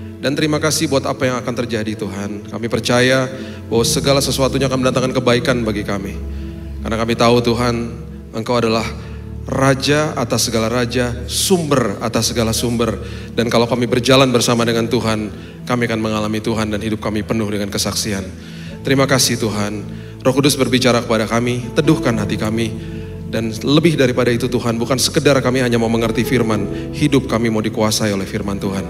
Dan terima kasih buat apa yang akan terjadi Tuhan. Kami percaya bahwa segala sesuatunya akan mendatangkan kebaikan bagi kami. Karena kami tahu Tuhan, Engkau adalah Raja atas segala raja, sumber atas segala sumber. Dan kalau kami berjalan bersama dengan Tuhan, kami akan mengalami Tuhan dan hidup kami penuh dengan kesaksian. Terima kasih Tuhan. Roh Kudus berbicara kepada kami, teduhkan hati kami. Dan lebih daripada itu Tuhan, bukan sekedar kami hanya mau mengerti firman, hidup kami mau dikuasai oleh firman Tuhan.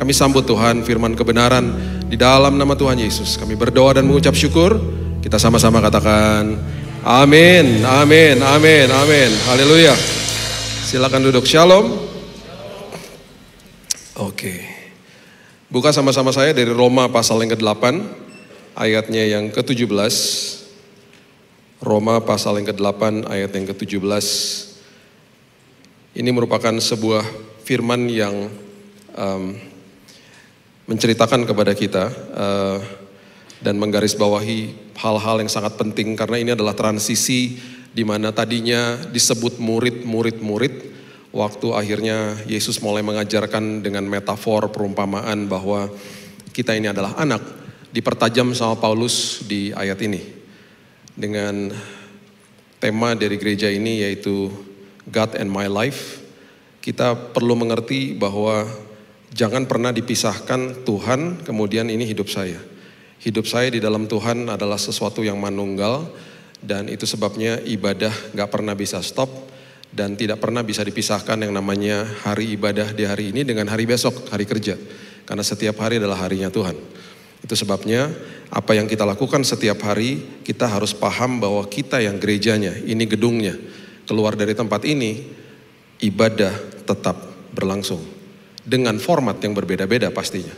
Kami sambut Tuhan firman kebenaran di dalam nama Tuhan Yesus. Kami berdoa dan mengucap syukur. Kita sama-sama katakan amin, amin, amin, amin. Haleluya. Silakan duduk. Shalom. Oke. Buka sama-sama saya dari Roma pasal yang ke-8 ayatnya yang ke-17. Roma pasal yang ke-8 ayat yang ke-17. Ini merupakan sebuah firman yang um, menceritakan kepada kita uh, dan menggarisbawahi hal-hal yang sangat penting karena ini adalah transisi di mana tadinya disebut murid-murid-murid waktu akhirnya Yesus mulai mengajarkan dengan metafor perumpamaan bahwa kita ini adalah anak dipertajam sama Paulus di ayat ini dengan tema dari gereja ini yaitu God and my life kita perlu mengerti bahwa Jangan pernah dipisahkan Tuhan, kemudian ini hidup saya. Hidup saya di dalam Tuhan adalah sesuatu yang manunggal, dan itu sebabnya ibadah gak pernah bisa stop, dan tidak pernah bisa dipisahkan yang namanya hari ibadah di hari ini dengan hari besok, hari kerja. Karena setiap hari adalah harinya Tuhan. Itu sebabnya apa yang kita lakukan setiap hari, kita harus paham bahwa kita yang gerejanya, ini gedungnya. Keluar dari tempat ini, ibadah tetap berlangsung dengan format yang berbeda-beda pastinya.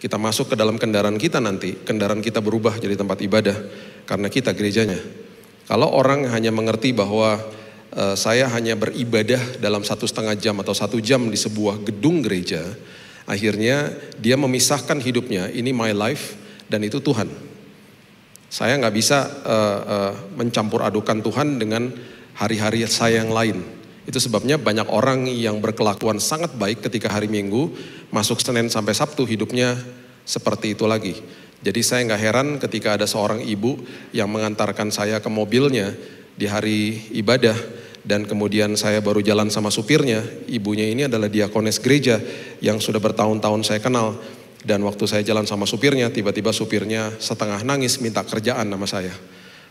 Kita masuk ke dalam kendaraan kita nanti, kendaraan kita berubah jadi tempat ibadah karena kita gerejanya. Kalau orang hanya mengerti bahwa e, saya hanya beribadah dalam satu setengah jam atau satu jam di sebuah gedung gereja, akhirnya dia memisahkan hidupnya. Ini my life dan itu Tuhan. Saya nggak bisa uh, uh, mencampur adukan Tuhan dengan hari-hari saya yang lain itu sebabnya banyak orang yang berkelakuan sangat baik ketika hari Minggu, masuk Senin sampai Sabtu hidupnya seperti itu lagi. Jadi saya nggak heran ketika ada seorang ibu yang mengantarkan saya ke mobilnya di hari ibadah dan kemudian saya baru jalan sama supirnya. Ibunya ini adalah diakones gereja yang sudah bertahun-tahun saya kenal. Dan waktu saya jalan sama supirnya, tiba-tiba supirnya setengah nangis minta kerjaan sama saya.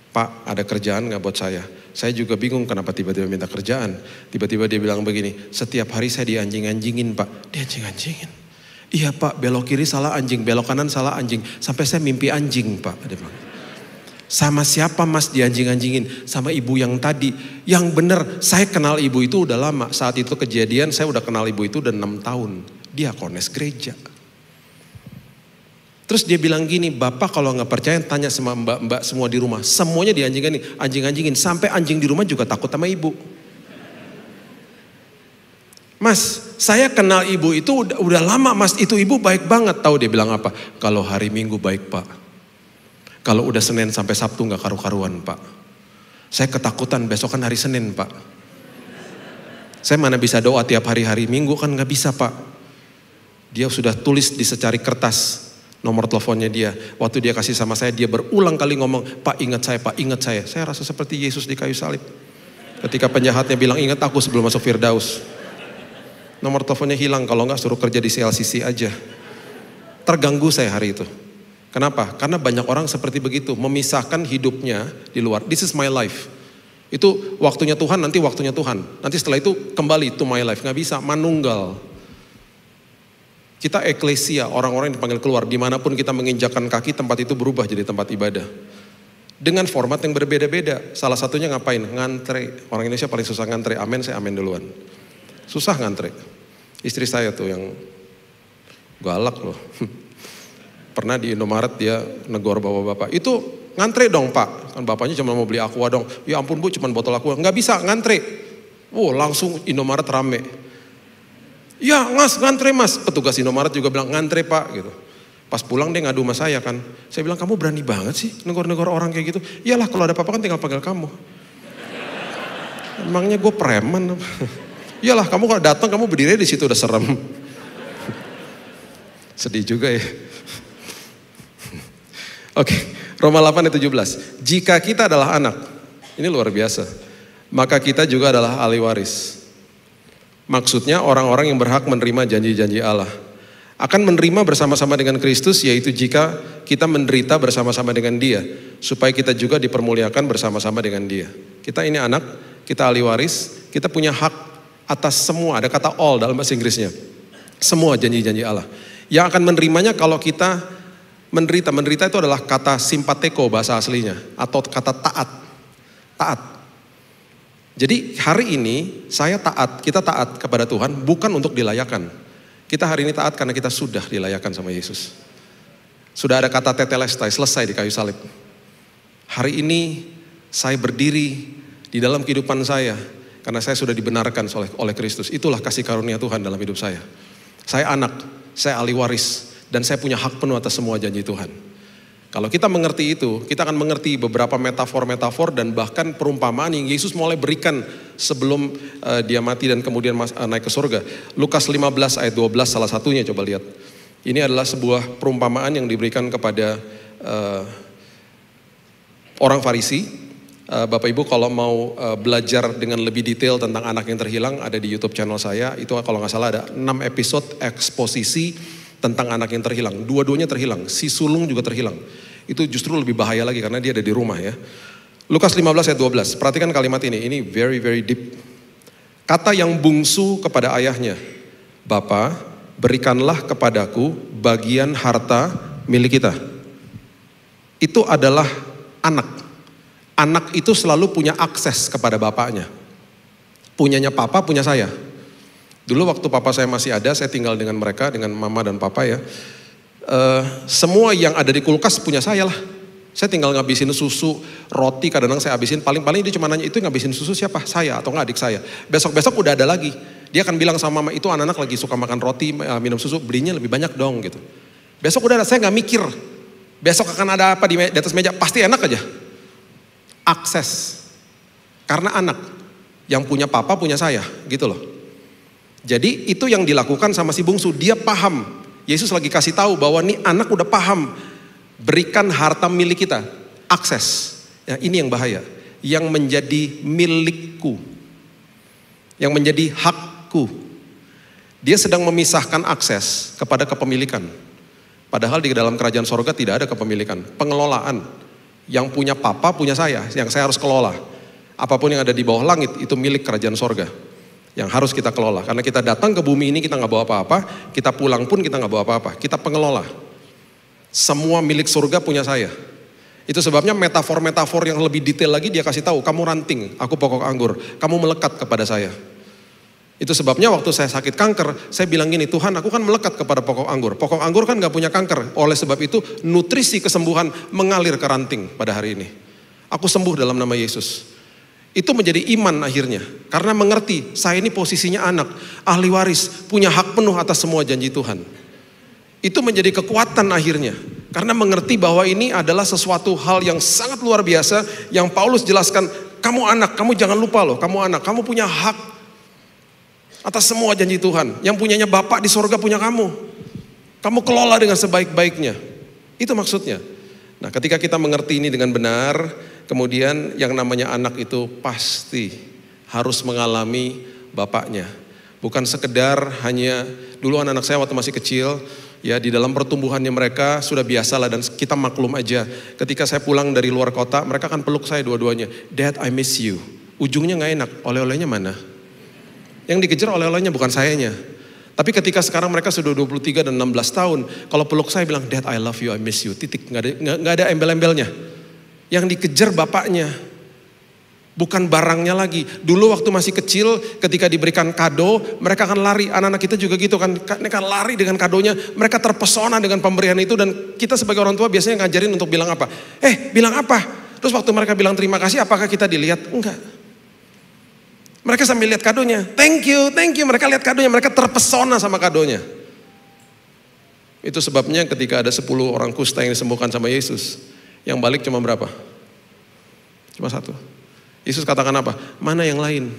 Pak ada kerjaan nggak buat saya? Saya juga bingung kenapa tiba-tiba minta kerjaan. Tiba-tiba dia bilang begini, setiap hari saya dianjing-anjingin Pak. Dianjing-anjingin? Iya Pak, belok kiri salah anjing, belok kanan salah anjing. Sampai saya mimpi anjing Pak. Dia bilang. Sama siapa mas dianjing-anjingin? Sama ibu yang tadi. Yang benar, saya kenal ibu itu udah lama. Saat itu kejadian saya udah kenal ibu itu udah 6 tahun. Dia kones gereja. Terus dia bilang gini, Bapak kalau nggak percaya tanya sama mbak-mbak semua di rumah. Semuanya nih, anjing-anjingin. Sampai anjing di rumah juga takut sama ibu. Mas, saya kenal ibu itu udah, udah lama mas, itu ibu baik banget. Tahu dia bilang apa? Kalau hari Minggu baik pak. Kalau udah Senin sampai Sabtu nggak karu-karuan pak. Saya ketakutan besok kan hari Senin pak. Saya mana bisa doa tiap hari hari Minggu kan nggak bisa pak. Dia sudah tulis di secari kertas nomor teleponnya dia. Waktu dia kasih sama saya, dia berulang kali ngomong, Pak ingat saya, Pak ingat saya. Saya rasa seperti Yesus di kayu salib. Ketika penjahatnya bilang, ingat aku sebelum masuk Firdaus. Nomor teleponnya hilang, kalau nggak suruh kerja di CLCC aja. Terganggu saya hari itu. Kenapa? Karena banyak orang seperti begitu, memisahkan hidupnya di luar. This is my life. Itu waktunya Tuhan, nanti waktunya Tuhan. Nanti setelah itu kembali to my life. Nggak bisa, manunggal. Kita eklesia, orang-orang yang dipanggil keluar. Dimanapun kita menginjakan kaki, tempat itu berubah jadi tempat ibadah. Dengan format yang berbeda-beda. Salah satunya ngapain? Ngantre. Orang Indonesia paling susah ngantre. Amin, saya amin duluan. Susah ngantre. Istri saya tuh yang galak loh. Pernah di Indomaret dia negor bapak-bapak. Itu ngantre dong pak. Kan bapaknya cuma mau beli aqua dong. Ya ampun bu, cuma botol aqua. Nggak bisa, ngantre. Wow, langsung Indomaret rame. Ya mas ngantre mas. Petugas Indomaret juga bilang ngantre pak gitu. Pas pulang dia ngadu sama saya kan. Saya bilang kamu berani banget sih negor-negor orang kayak gitu. Iyalah kalau ada apa-apa kan tinggal panggil kamu. Emangnya gue preman. Iyalah kamu kalau datang kamu berdiri di situ udah serem. Sedih juga ya. Oke, Roma 8 ayat 17. Jika kita adalah anak, ini luar biasa. Maka kita juga adalah ahli waris Maksudnya orang-orang yang berhak menerima janji-janji Allah. Akan menerima bersama-sama dengan Kristus yaitu jika kita menderita bersama-sama dengan dia. Supaya kita juga dipermuliakan bersama-sama dengan dia. Kita ini anak, kita ahli waris, kita punya hak atas semua. Ada kata all dalam bahasa Inggrisnya. Semua janji-janji Allah. Yang akan menerimanya kalau kita menderita. Menderita itu adalah kata simpateko bahasa aslinya. Atau kata taat. Taat jadi hari ini saya taat, kita taat kepada Tuhan bukan untuk dilayakan. Kita hari ini taat karena kita sudah dilayakan sama Yesus. Sudah ada kata tetelestai, selesai di kayu salib. Hari ini saya berdiri di dalam kehidupan saya karena saya sudah dibenarkan oleh, oleh Kristus. Itulah kasih karunia Tuhan dalam hidup saya. Saya anak, saya ahli waris, dan saya punya hak penuh atas semua janji Tuhan. Kalau kita mengerti itu, kita akan mengerti beberapa metafor-metafor dan bahkan perumpamaan yang Yesus mulai berikan sebelum uh, dia mati dan kemudian mas, uh, naik ke surga. Lukas 15 ayat 12 salah satunya coba lihat. Ini adalah sebuah perumpamaan yang diberikan kepada uh, orang Farisi. Uh, Bapak Ibu kalau mau uh, belajar dengan lebih detail tentang anak yang terhilang ada di YouTube channel saya. Itu kalau nggak salah ada 6 episode eksposisi tentang anak yang terhilang. Dua-duanya terhilang, si sulung juga terhilang. Itu justru lebih bahaya lagi karena dia ada di rumah ya. Lukas 15 ayat 12, perhatikan kalimat ini, ini very very deep. Kata yang bungsu kepada ayahnya, Bapa, berikanlah kepadaku bagian harta milik kita. Itu adalah anak. Anak itu selalu punya akses kepada bapaknya. Punyanya papa, punya saya. Dulu waktu papa saya masih ada, saya tinggal dengan mereka, dengan mama dan papa ya. E, semua yang ada di kulkas punya saya lah. Saya tinggal ngabisin susu, roti kadang-kadang saya habisin. Paling-paling dia cuma nanya itu ngabisin susu siapa? Saya atau nggak adik saya. Besok-besok udah ada lagi. Dia akan bilang sama mama itu anak-anak lagi suka makan roti, eh, minum susu, belinya lebih banyak dong gitu. Besok udah ada, saya nggak mikir. Besok akan ada apa di, di atas meja, pasti enak aja. Akses. Karena anak. Yang punya papa punya saya gitu loh. Jadi itu yang dilakukan sama si bungsu, dia paham. Yesus lagi kasih tahu bahwa ini anak udah paham. Berikan harta milik kita, akses. Ya, ini yang bahaya, yang menjadi milikku. Yang menjadi hakku. Dia sedang memisahkan akses kepada kepemilikan. Padahal di dalam kerajaan sorga tidak ada kepemilikan, pengelolaan. Yang punya papa punya saya, yang saya harus kelola. Apapun yang ada di bawah langit itu milik kerajaan sorga yang harus kita kelola. Karena kita datang ke bumi ini kita nggak bawa apa-apa, kita pulang pun kita nggak bawa apa-apa. Kita pengelola. Semua milik surga punya saya. Itu sebabnya metafor-metafor yang lebih detail lagi dia kasih tahu, kamu ranting, aku pokok anggur, kamu melekat kepada saya. Itu sebabnya waktu saya sakit kanker, saya bilang gini, Tuhan aku kan melekat kepada pokok anggur. Pokok anggur kan gak punya kanker. Oleh sebab itu nutrisi kesembuhan mengalir ke ranting pada hari ini. Aku sembuh dalam nama Yesus. Itu menjadi iman akhirnya. Karena mengerti, saya ini posisinya anak, ahli waris, punya hak penuh atas semua janji Tuhan. Itu menjadi kekuatan akhirnya. Karena mengerti bahwa ini adalah sesuatu hal yang sangat luar biasa yang Paulus jelaskan, kamu anak, kamu jangan lupa loh, kamu anak, kamu punya hak atas semua janji Tuhan. Yang punyanya Bapak di sorga punya kamu. Kamu kelola dengan sebaik-baiknya. Itu maksudnya. Nah, ketika kita mengerti ini dengan benar, kemudian yang namanya anak itu pasti harus mengalami bapaknya. Bukan sekedar hanya dulu anak-anak saya waktu masih kecil, ya di dalam pertumbuhannya mereka sudah biasa lah dan kita maklum aja. Ketika saya pulang dari luar kota, mereka akan peluk saya dua-duanya. Dad, I miss you. Ujungnya nggak enak, oleh-olehnya mana? Yang dikejar oleh-olehnya bukan sayanya. Tapi ketika sekarang mereka sudah 23 dan 16 tahun, kalau peluk saya bilang, Dad I love you, I miss you, titik. Nggak ada, nggak, ada embel-embelnya. Yang dikejar bapaknya, bukan barangnya lagi. Dulu waktu masih kecil ketika diberikan kado, mereka akan lari. Anak-anak kita juga gitu kan, mereka lari dengan kadonya, mereka terpesona dengan pemberian itu dan kita sebagai orang tua biasanya ngajarin untuk bilang apa? Eh, bilang apa? Terus waktu mereka bilang terima kasih, apakah kita dilihat? Enggak. Mereka sambil lihat kadonya. Thank you, thank you. Mereka lihat kadonya, mereka terpesona sama kadonya. Itu sebabnya ketika ada 10 orang kusta yang disembuhkan sama Yesus, yang balik cuma berapa? Cuma satu. Yesus katakan apa? Mana yang lain?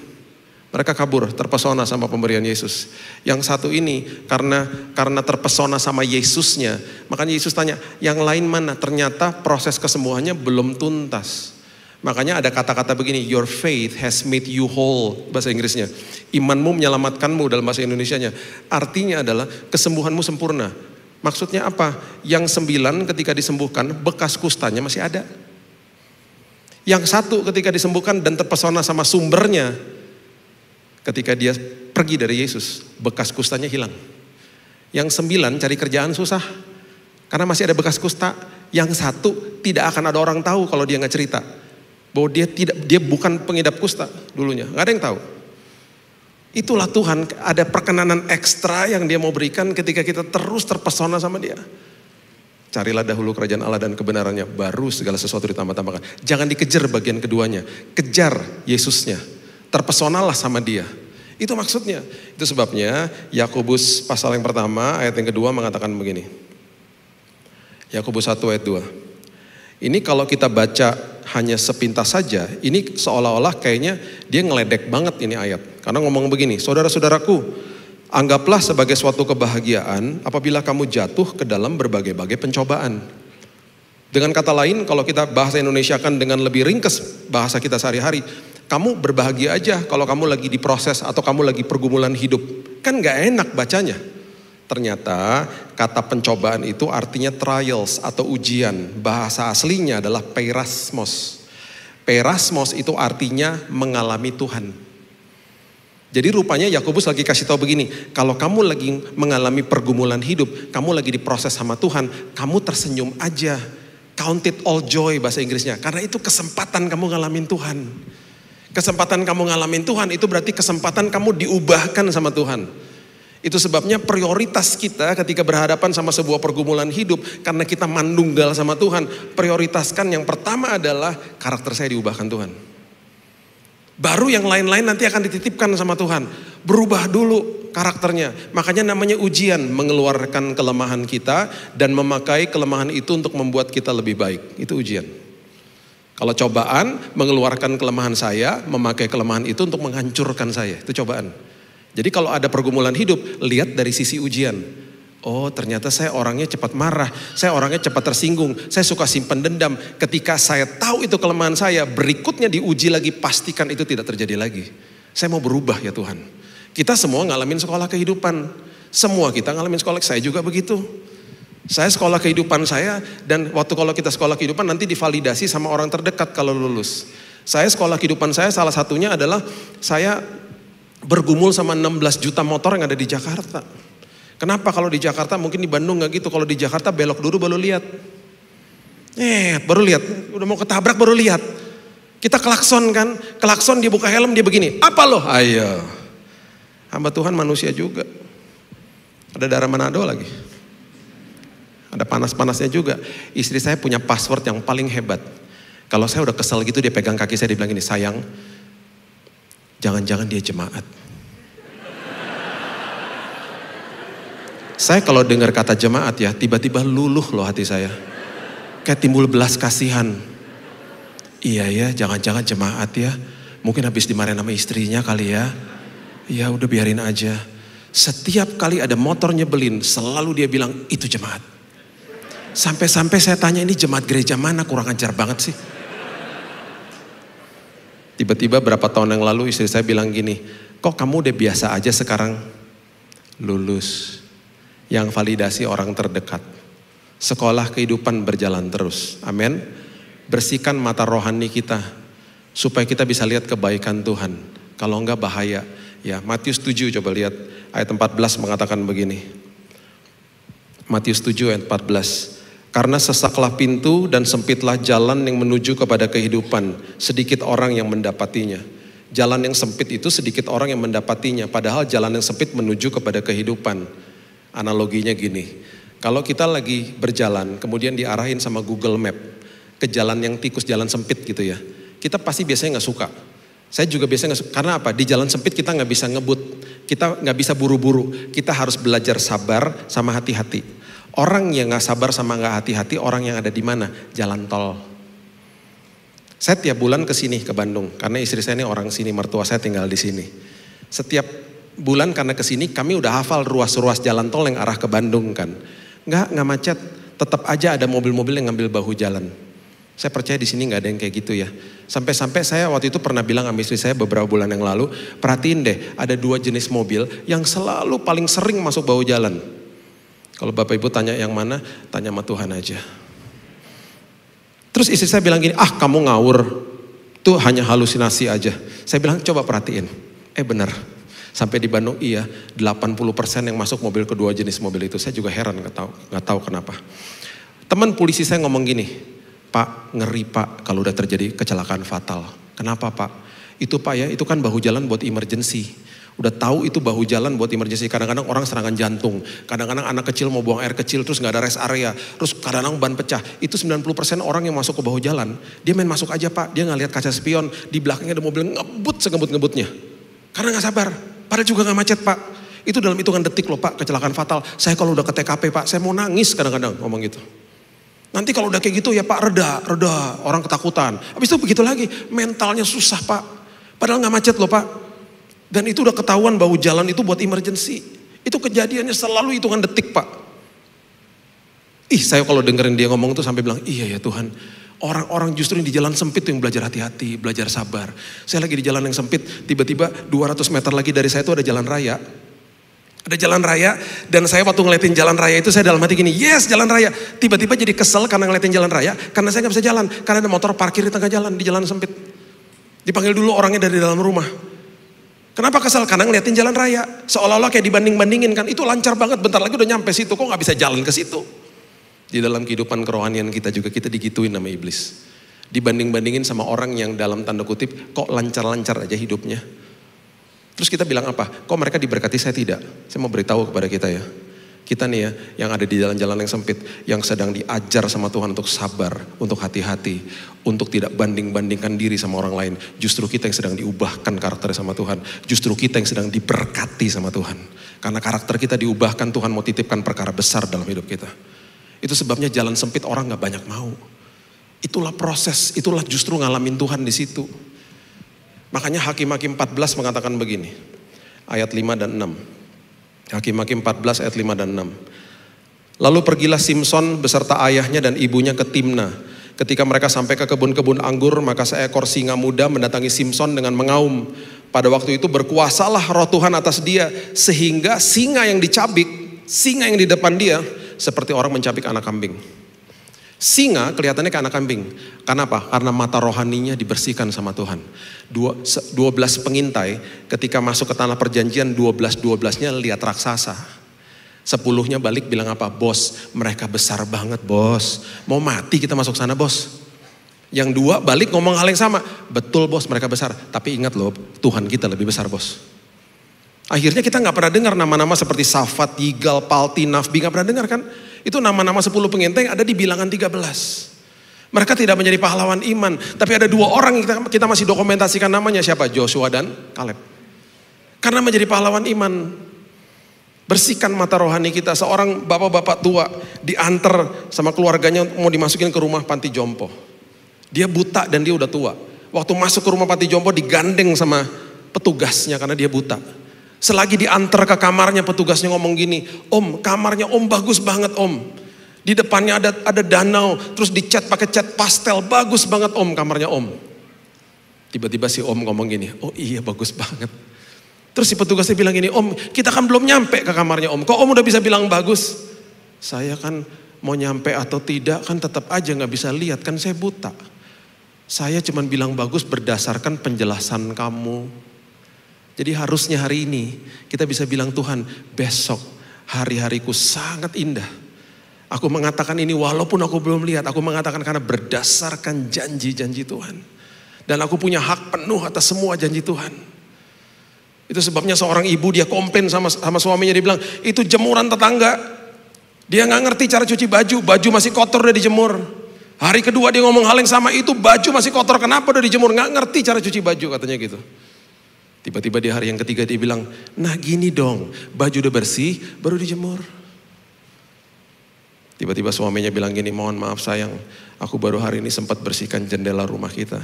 Mereka kabur, terpesona sama pemberian Yesus. Yang satu ini karena karena terpesona sama Yesusnya, makanya Yesus tanya, yang lain mana? Ternyata proses kesembuhannya belum tuntas. Makanya ada kata-kata begini, your faith has made you whole, bahasa Inggrisnya. Imanmu menyelamatkanmu dalam bahasa Indonesia-nya. Artinya adalah kesembuhanmu sempurna. Maksudnya apa? Yang sembilan ketika disembuhkan, bekas kustanya masih ada. Yang satu ketika disembuhkan dan terpesona sama sumbernya, ketika dia pergi dari Yesus, bekas kustanya hilang. Yang sembilan cari kerjaan susah, karena masih ada bekas kusta. Yang satu tidak akan ada orang tahu kalau dia nggak cerita bahwa dia tidak dia bukan pengidap kusta dulunya. nggak ada yang tahu. Itulah Tuhan, ada perkenanan ekstra yang dia mau berikan ketika kita terus terpesona sama dia. Carilah dahulu kerajaan Allah dan kebenarannya, baru segala sesuatu ditambah-tambahkan. Jangan dikejar bagian keduanya, kejar Yesusnya. Terpesonalah sama dia. Itu maksudnya. Itu sebabnya Yakobus pasal yang pertama, ayat yang kedua mengatakan begini. Yakobus 1 ayat 2. Ini kalau kita baca hanya sepintas saja, ini seolah-olah kayaknya dia ngeledek banget ini ayat. Karena ngomong begini, saudara-saudaraku, anggaplah sebagai suatu kebahagiaan apabila kamu jatuh ke dalam berbagai-bagai pencobaan. Dengan kata lain, kalau kita bahasa Indonesia kan dengan lebih ringkes bahasa kita sehari-hari, kamu berbahagia aja kalau kamu lagi diproses atau kamu lagi pergumulan hidup. Kan gak enak bacanya. Ternyata kata pencobaan itu artinya trials atau ujian. Bahasa aslinya adalah perasmos. Perasmos itu artinya mengalami Tuhan. Jadi rupanya Yakobus lagi kasih tahu begini, kalau kamu lagi mengalami pergumulan hidup, kamu lagi diproses sama Tuhan, kamu tersenyum aja. Count it all joy bahasa Inggrisnya. Karena itu kesempatan kamu ngalamin Tuhan. Kesempatan kamu ngalamin Tuhan itu berarti kesempatan kamu diubahkan sama Tuhan. Itu sebabnya prioritas kita ketika berhadapan sama sebuah pergumulan hidup karena kita mandunggal sama Tuhan, prioritaskan yang pertama adalah karakter saya diubahkan Tuhan. Baru yang lain-lain nanti akan dititipkan sama Tuhan. Berubah dulu karakternya. Makanya namanya ujian mengeluarkan kelemahan kita dan memakai kelemahan itu untuk membuat kita lebih baik. Itu ujian. Kalau cobaan mengeluarkan kelemahan saya, memakai kelemahan itu untuk menghancurkan saya. Itu cobaan. Jadi kalau ada pergumulan hidup, lihat dari sisi ujian. Oh ternyata saya orangnya cepat marah, saya orangnya cepat tersinggung, saya suka simpen dendam. Ketika saya tahu itu kelemahan saya, berikutnya diuji lagi, pastikan itu tidak terjadi lagi. Saya mau berubah ya Tuhan. Kita semua ngalamin sekolah kehidupan. Semua kita ngalamin sekolah, saya juga begitu. Saya sekolah kehidupan saya dan waktu kalau kita sekolah kehidupan nanti divalidasi sama orang terdekat kalau lulus. Saya sekolah kehidupan saya salah satunya adalah saya bergumul sama 16 juta motor yang ada di Jakarta. Kenapa kalau di Jakarta mungkin di Bandung nggak gitu. Kalau di Jakarta belok dulu baru lihat. Eh, baru lihat. Udah mau ketabrak baru lihat. Kita klakson kan. Klakson dia buka helm dia begini. Apa loh? Ayo. Hamba Tuhan manusia juga. Ada darah Manado lagi. Ada panas-panasnya juga. Istri saya punya password yang paling hebat. Kalau saya udah kesel gitu dia pegang kaki saya dia bilang gini, sayang Jangan-jangan dia jemaat. Saya kalau dengar kata jemaat ya, tiba-tiba luluh loh hati saya. Kayak timbul belas kasihan. Iya ya, jangan-jangan jemaat ya. Mungkin habis dimarahin sama istrinya kali ya. Ya udah biarin aja. Setiap kali ada motor nyebelin, selalu dia bilang itu jemaat. Sampai-sampai saya tanya ini jemaat gereja mana kurang ajar banget sih. Tiba-tiba berapa tahun yang lalu istri saya bilang gini, kok kamu udah biasa aja sekarang lulus. Yang validasi orang terdekat. Sekolah kehidupan berjalan terus. Amin. Bersihkan mata rohani kita supaya kita bisa lihat kebaikan Tuhan. Kalau enggak bahaya. Ya, Matius 7 coba lihat ayat 14 mengatakan begini. Matius 7 ayat 14. Karena sesaklah pintu dan sempitlah jalan yang menuju kepada kehidupan, sedikit orang yang mendapatinya. Jalan yang sempit itu sedikit orang yang mendapatinya, padahal jalan yang sempit menuju kepada kehidupan. Analoginya gini, kalau kita lagi berjalan, kemudian diarahin sama Google Map ke jalan yang tikus, jalan sempit gitu ya, kita pasti biasanya nggak suka. Saya juga biasanya nggak suka, karena apa? Di jalan sempit kita nggak bisa ngebut, kita nggak bisa buru-buru, kita harus belajar sabar sama hati-hati. Orang yang nggak sabar sama nggak hati-hati, orang yang ada di mana? Jalan tol. Saya tiap bulan ke sini ke Bandung karena istri saya ini orang sini, mertua saya tinggal di sini. Setiap bulan karena ke sini kami udah hafal ruas-ruas jalan tol yang arah ke Bandung kan. Nggak nggak macet, tetap aja ada mobil-mobil yang ngambil bahu jalan. Saya percaya di sini nggak ada yang kayak gitu ya. Sampai-sampai saya waktu itu pernah bilang sama istri saya beberapa bulan yang lalu, perhatiin deh ada dua jenis mobil yang selalu paling sering masuk bahu jalan kalau Bapak Ibu tanya yang mana, tanya sama Tuhan aja. Terus istri saya bilang gini, ah kamu ngawur. Itu hanya halusinasi aja. Saya bilang coba perhatiin. Eh benar. Sampai di Bandung iya, 80% yang masuk mobil kedua jenis mobil itu. Saya juga heran, gak tahu, gak tahu kenapa. Teman polisi saya ngomong gini, Pak ngeri pak kalau udah terjadi kecelakaan fatal. Kenapa pak? Itu pak ya, itu kan bahu jalan buat emergency Udah tahu itu bahu jalan buat emergency. Kadang-kadang orang serangan jantung. Kadang-kadang anak kecil mau buang air kecil terus nggak ada rest area. Terus kadang-kadang ban pecah. Itu 90% orang yang masuk ke bahu jalan. Dia main masuk aja pak. Dia nggak lihat kaca spion. Di belakangnya ada mobil ngebut segebut ngebutnya Karena nggak sabar. Padahal juga nggak macet pak. Itu dalam hitungan detik loh pak kecelakaan fatal. Saya kalau udah ke TKP pak saya mau nangis kadang-kadang ngomong gitu. Nanti kalau udah kayak gitu ya pak reda, reda. Orang ketakutan. Habis itu begitu lagi mentalnya susah pak. Padahal nggak macet loh pak. Dan itu udah ketahuan bahwa jalan itu buat emergency. Itu kejadiannya selalu hitungan detik pak. Ih saya kalau dengerin dia ngomong tuh sampai bilang, iya ya Tuhan. Orang-orang justru yang di jalan sempit tuh yang belajar hati-hati, belajar sabar. Saya lagi di jalan yang sempit, tiba-tiba 200 meter lagi dari saya tuh ada jalan raya. Ada jalan raya, dan saya waktu ngeliatin jalan raya itu saya dalam hati gini, yes jalan raya. Tiba-tiba jadi kesel karena ngeliatin jalan raya, karena saya nggak bisa jalan. Karena ada motor parkir di tengah jalan, di jalan sempit. Dipanggil dulu orangnya dari dalam rumah. Kenapa kesal? Karena ngeliatin jalan raya. Seolah-olah kayak dibanding-bandingin kan. Itu lancar banget, bentar lagi udah nyampe situ. Kok gak bisa jalan ke situ? Di dalam kehidupan kerohanian kita juga, kita digituin sama iblis. Dibanding-bandingin sama orang yang dalam tanda kutip, kok lancar-lancar aja hidupnya. Terus kita bilang apa? Kok mereka diberkati, saya tidak. Saya mau beritahu kepada kita ya. Kita nih ya, yang ada di jalan-jalan yang sempit, yang sedang diajar sama Tuhan untuk sabar, untuk hati-hati, untuk tidak banding-bandingkan diri sama orang lain. Justru kita yang sedang diubahkan karakter sama Tuhan. Justru kita yang sedang diberkati sama Tuhan. Karena karakter kita diubahkan, Tuhan mau titipkan perkara besar dalam hidup kita. Itu sebabnya jalan sempit orang nggak banyak mau. Itulah proses, itulah justru ngalamin Tuhan di situ. Makanya Hakim-Hakim 14 mengatakan begini, ayat 5 dan 6. Hakim-hakim 14 ayat 5 dan 6. Lalu pergilah Simpson beserta ayahnya dan ibunya ke Timna. Ketika mereka sampai ke kebun-kebun anggur, maka seekor singa muda mendatangi Simpson dengan mengaum. Pada waktu itu berkuasalah roh Tuhan atas dia, sehingga singa yang dicabik, singa yang di depan dia, seperti orang mencabik anak kambing. Singa kelihatannya ke anak kambing. Karena apa? Karena mata rohaninya dibersihkan sama Tuhan. Dua 12 pengintai ketika masuk ke tanah perjanjian 12-12-nya lihat raksasa. Sepuluhnya balik bilang apa? Bos, mereka besar banget bos. Mau mati kita masuk sana bos. Yang dua balik ngomong hal yang sama. Betul bos mereka besar. Tapi ingat loh Tuhan kita lebih besar bos. Akhirnya kita nggak pernah dengar nama-nama seperti Safat, Yigal, Palti, Nafbi. Nggak pernah dengar kan? Itu nama-nama 10 pengintai ada di bilangan 13. Mereka tidak menjadi pahlawan iman, tapi ada dua orang kita, kita masih dokumentasikan namanya siapa? Joshua dan Caleb. Karena menjadi pahlawan iman, bersihkan mata rohani kita. Seorang bapak-bapak tua diantar sama keluarganya mau dimasukin ke rumah panti jompo. Dia buta dan dia udah tua. Waktu masuk ke rumah panti jompo digandeng sama petugasnya karena dia buta. Selagi diantar ke kamarnya petugasnya ngomong gini, "Om, kamarnya Om bagus banget, Om." Di depannya ada ada danau, terus dicat pakai cat pastel, bagus banget, Om, kamarnya Om. Tiba-tiba si Om ngomong gini, "Oh iya, bagus banget." Terus si petugasnya bilang gini, "Om, kita kan belum nyampe ke kamarnya Om. Kok Om udah bisa bilang bagus?" Saya kan mau nyampe atau tidak kan tetap aja nggak bisa lihat kan saya buta. Saya cuman bilang bagus berdasarkan penjelasan kamu. Jadi harusnya hari ini kita bisa bilang Tuhan besok hari-hariku sangat indah. Aku mengatakan ini walaupun aku belum lihat. Aku mengatakan karena berdasarkan janji-janji Tuhan. Dan aku punya hak penuh atas semua janji Tuhan. Itu sebabnya seorang ibu dia komplain sama sama suaminya. Dia bilang, itu jemuran tetangga. Dia nggak ngerti cara cuci baju. Baju masih kotor udah dijemur. Hari kedua dia ngomong hal yang sama itu baju masih kotor. Kenapa udah dijemur? Nggak ngerti cara cuci baju katanya gitu. Tiba-tiba di hari yang ketiga dia bilang, nah gini dong, baju udah bersih, baru dijemur. Tiba-tiba suaminya bilang gini, mohon maaf sayang, aku baru hari ini sempat bersihkan jendela rumah kita.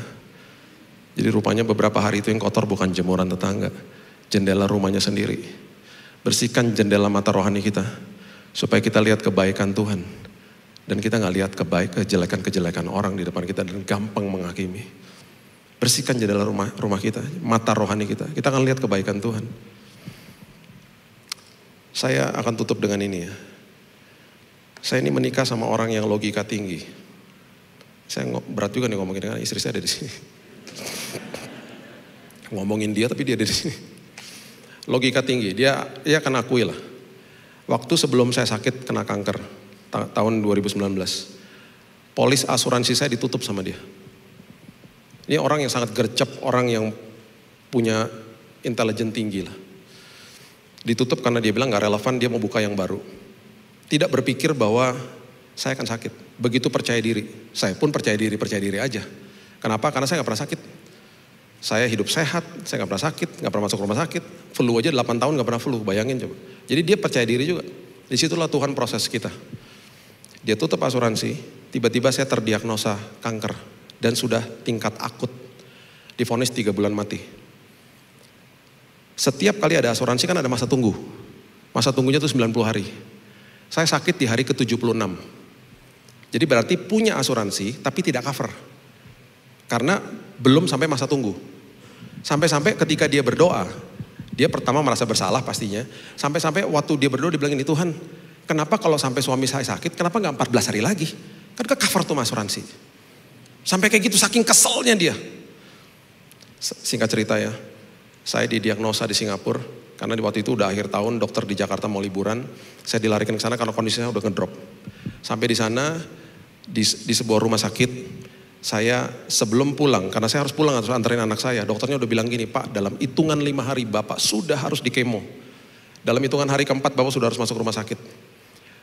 Jadi rupanya beberapa hari itu yang kotor bukan jemuran tetangga, jendela rumahnya sendiri. Bersihkan jendela mata rohani kita, supaya kita lihat kebaikan Tuhan. Dan kita nggak lihat kebaikan, kejelekan-kejelekan orang di depan kita dan gampang menghakimi. Bersihkan jendela rumah rumah kita, mata rohani kita. Kita akan lihat kebaikan Tuhan. Saya akan tutup dengan ini ya. Saya ini menikah sama orang yang logika tinggi. Saya berat juga nih ngomongin dengan istri saya ada di sini. Ngomongin dia tapi dia ada di sini. Logika tinggi, dia dia akan akui lah. Waktu sebelum saya sakit kena kanker ta tahun 2019. Polis asuransi saya ditutup sama dia. Ini orang yang sangat gercep, orang yang punya intelijen tinggi lah. Ditutup karena dia bilang gak relevan, dia mau buka yang baru. Tidak berpikir bahwa saya akan sakit. Begitu percaya diri, saya pun percaya diri, percaya diri aja. Kenapa? Karena saya gak pernah sakit. Saya hidup sehat, saya gak pernah sakit, gak pernah masuk rumah sakit. Flu aja 8 tahun gak pernah flu, bayangin coba. Jadi dia percaya diri juga. Disitulah Tuhan proses kita. Dia tutup asuransi, tiba-tiba saya terdiagnosa kanker dan sudah tingkat akut. Difonis tiga bulan mati. Setiap kali ada asuransi kan ada masa tunggu. Masa tunggunya itu 90 hari. Saya sakit di hari ke-76. Jadi berarti punya asuransi tapi tidak cover. Karena belum sampai masa tunggu. Sampai-sampai ketika dia berdoa, dia pertama merasa bersalah pastinya. Sampai-sampai waktu dia berdoa dibilang ini Tuhan, kenapa kalau sampai suami saya sakit, kenapa nggak 14 hari lagi? Kan ke cover tuh asuransi. Sampai kayak gitu saking keselnya dia. Singkat cerita ya, saya didiagnosa di Singapura karena di waktu itu udah akhir tahun dokter di Jakarta mau liburan, saya dilarikan ke sana karena kondisinya udah ngedrop. Sampai di sana di, di sebuah rumah sakit saya sebelum pulang karena saya harus pulang harus anterin anak saya dokternya udah bilang gini pak dalam hitungan lima hari bapak sudah harus dikemo dalam hitungan hari keempat bapak sudah harus masuk rumah sakit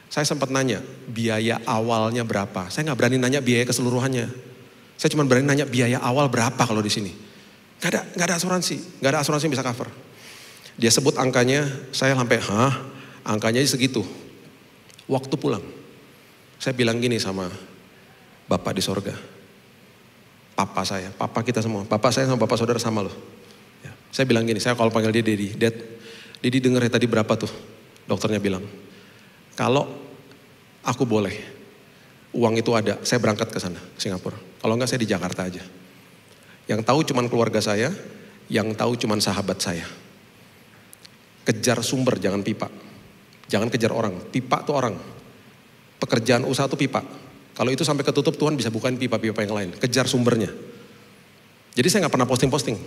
saya sempat nanya biaya awalnya berapa saya nggak berani nanya biaya keseluruhannya saya cuma berani nanya biaya awal berapa kalau di sini. Gak ada, gak ada asuransi, gak ada asuransi yang bisa cover. Dia sebut angkanya, saya sampai, hah? Angkanya segitu. Waktu pulang. Saya bilang gini sama Bapak di sorga. Papa saya, papa kita semua. Papa saya sama bapak saudara sama loh. Ya. Saya bilang gini, saya kalau panggil dia Dedi. Dad, Dedi denger ya tadi berapa tuh? Dokternya bilang, kalau aku boleh, uang itu ada, saya berangkat ke sana, Singapura. Kalau enggak saya di Jakarta aja. Yang tahu cuman keluarga saya, yang tahu cuman sahabat saya. Kejar sumber, jangan pipa. Jangan kejar orang, pipa tuh orang. Pekerjaan usaha tuh pipa. Kalau itu sampai ketutup Tuhan bisa bukain pipa-pipa yang lain. Kejar sumbernya. Jadi saya nggak pernah posting-posting.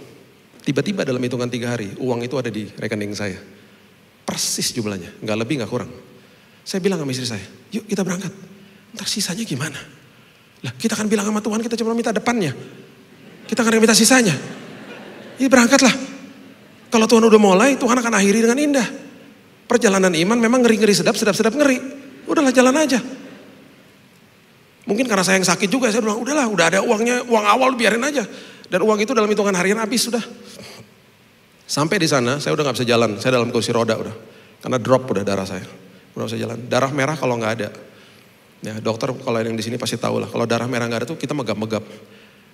Tiba-tiba dalam hitungan tiga hari, uang itu ada di rekening saya. Persis jumlahnya, nggak lebih nggak kurang. Saya bilang sama istri saya, yuk kita berangkat. Ntar sisanya gimana? Lah, kita akan bilang sama Tuhan, kita cuma minta depannya. Kita akan minta sisanya. Ini iya, berangkatlah. Kalau Tuhan udah mulai, Tuhan akan akhiri dengan indah. Perjalanan iman memang ngeri-ngeri sedap, sedap-sedap ngeri. Udahlah jalan aja. Mungkin karena saya yang sakit juga, saya bilang udahlah, udah ada uangnya, uang awal biarin aja. Dan uang itu dalam hitungan harian habis sudah. Sampai di sana, saya udah nggak bisa jalan, saya dalam kursi roda udah. Karena drop udah darah saya. Udah bisa jalan. Darah merah kalau nggak ada, Ya, dokter kalau yang di sini pasti tahu lah. Kalau darah merah nggak ada tuh kita megap-megap.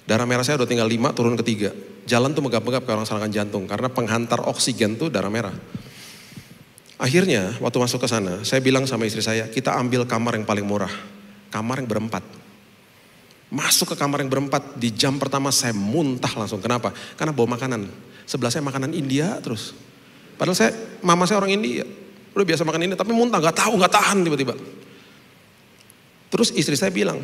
Darah merah saya udah tinggal lima turun ke tiga. Jalan tuh megap-megap kayak orang serangan jantung karena penghantar oksigen tuh darah merah. Akhirnya waktu masuk ke sana, saya bilang sama istri saya, kita ambil kamar yang paling murah. Kamar yang berempat. Masuk ke kamar yang berempat, di jam pertama saya muntah langsung. Kenapa? Karena bawa makanan. Sebelah saya makanan India terus. Padahal saya, mama saya orang India. Udah biasa makan ini tapi muntah, nggak tahu, nggak tahan tiba-tiba. Terus istri saya bilang,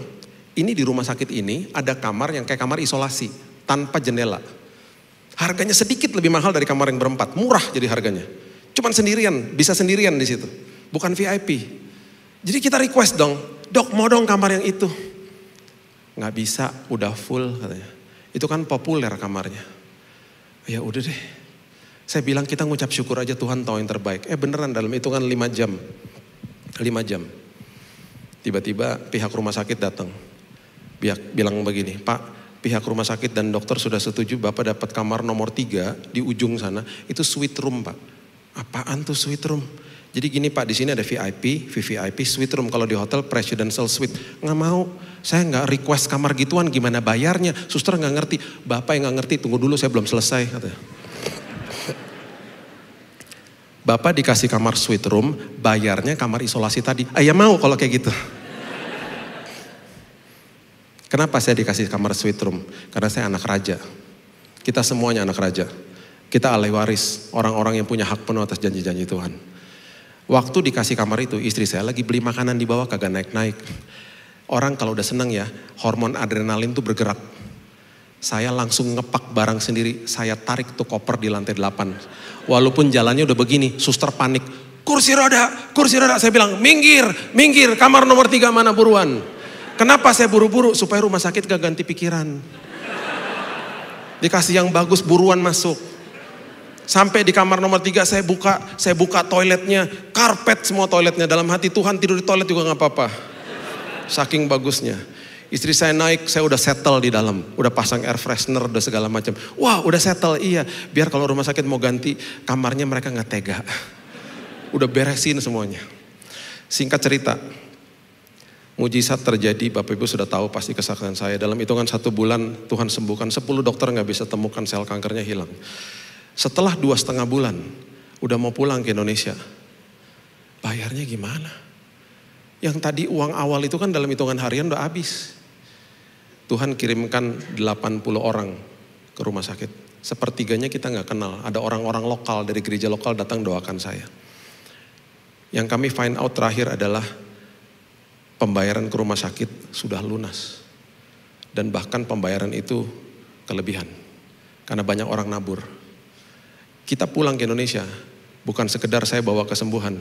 ini di rumah sakit ini ada kamar yang kayak kamar isolasi, tanpa jendela. Harganya sedikit lebih mahal dari kamar yang berempat, murah jadi harganya. Cuman sendirian, bisa sendirian di situ. Bukan VIP. Jadi kita request dong, dok mau dong kamar yang itu. Nggak bisa, udah full katanya. Itu kan populer kamarnya. Ya udah deh. Saya bilang kita ngucap syukur aja Tuhan tahu yang terbaik. Eh beneran dalam hitungan 5 jam. 5 jam. Tiba-tiba pihak rumah sakit datang. Pihak bilang begini, "Pak, pihak rumah sakit dan dokter sudah setuju Bapak dapat kamar nomor 3 di ujung sana. Itu suite room, Pak." Apaan tuh suite room? Jadi gini Pak, di sini ada VIP, VVIP, suite room. Kalau di hotel presidential suite. Nggak mau, saya nggak request kamar gituan gimana bayarnya. Suster nggak ngerti, bapak yang nggak ngerti, tunggu dulu saya belum selesai. Kata, Bapak dikasih kamar suite room, bayarnya kamar isolasi tadi. Ayah eh, mau kalau kayak gitu. Kenapa saya dikasih kamar suite room? Karena saya anak raja. Kita semuanya anak raja. Kita alih waris, orang-orang yang punya hak penuh atas janji-janji Tuhan. Waktu dikasih kamar itu, istri saya lagi beli makanan di bawah kagak naik-naik. Orang kalau udah seneng ya, hormon adrenalin tuh bergerak. Saya langsung ngepak barang sendiri, saya tarik tuh koper di lantai 8. Walaupun jalannya udah begini, suster panik. Kursi roda, kursi roda. Saya bilang, minggir, minggir, kamar nomor tiga mana buruan. Kenapa saya buru-buru? Supaya rumah sakit gak ganti pikiran. Dikasih yang bagus buruan masuk. Sampai di kamar nomor tiga saya buka, saya buka toiletnya, karpet semua toiletnya. Dalam hati Tuhan tidur di toilet juga gak apa-apa. Saking bagusnya. Istri saya naik, saya udah settle di dalam, udah pasang air freshener, udah segala macam. Wah, udah settle, iya. Biar kalau rumah sakit mau ganti kamarnya mereka gak tega. Udah beresin semuanya. Singkat cerita, Mujizat terjadi, Bapak Ibu sudah tahu pasti kesaksian saya. Dalam hitungan satu bulan Tuhan sembuhkan sepuluh dokter nggak bisa temukan sel kankernya hilang. Setelah dua setengah bulan, udah mau pulang ke Indonesia. Bayarnya gimana? Yang tadi uang awal itu kan dalam hitungan harian udah habis. Tuhan kirimkan 80 orang ke rumah sakit. Sepertiganya kita nggak kenal. Ada orang-orang lokal dari gereja lokal datang doakan saya. Yang kami find out terakhir adalah pembayaran ke rumah sakit sudah lunas. Dan bahkan pembayaran itu kelebihan. Karena banyak orang nabur. Kita pulang ke Indonesia, bukan sekedar saya bawa kesembuhan.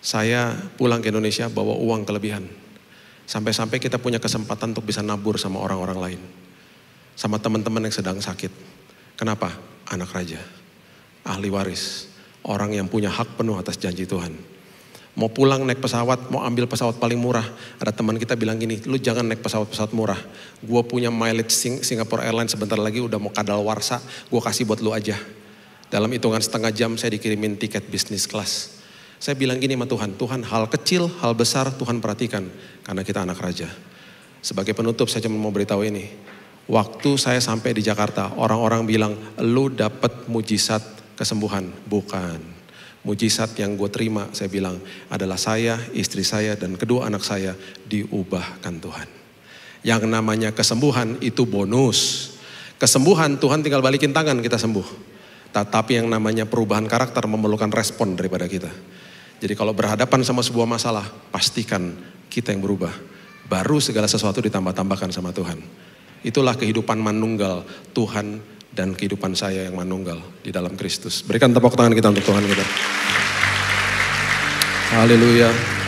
Saya pulang ke Indonesia bawa uang kelebihan. Sampai-sampai kita punya kesempatan untuk bisa nabur sama orang-orang lain. Sama teman-teman yang sedang sakit. Kenapa? Anak raja, ahli waris, orang yang punya hak penuh atas janji Tuhan Mau pulang naik pesawat, mau ambil pesawat paling murah. Ada teman kita bilang gini, lu jangan naik pesawat-pesawat murah. Gua punya mileage Sing Singapore Airlines sebentar lagi udah mau kadal warsa, Gua kasih buat lu aja. Dalam hitungan setengah jam saya dikirimin tiket bisnis kelas. Saya bilang gini sama Tuhan, Tuhan hal kecil, hal besar Tuhan perhatikan. Karena kita anak raja. Sebagai penutup saya cuma mau beritahu ini. Waktu saya sampai di Jakarta, orang-orang bilang, lu dapat mujizat kesembuhan. Bukan. Mujizat yang gue terima, saya bilang, adalah saya, istri saya, dan kedua anak saya diubahkan Tuhan. Yang namanya kesembuhan itu bonus. Kesembuhan Tuhan tinggal balikin tangan kita sembuh. Tetapi yang namanya perubahan karakter memerlukan respon daripada kita. Jadi kalau berhadapan sama sebuah masalah, pastikan kita yang berubah. Baru segala sesuatu ditambah-tambahkan sama Tuhan. Itulah kehidupan manunggal. Tuhan dan kehidupan saya yang manunggal di dalam Kristus. Berikan tepuk tangan kita untuk Tuhan kita. Haleluya.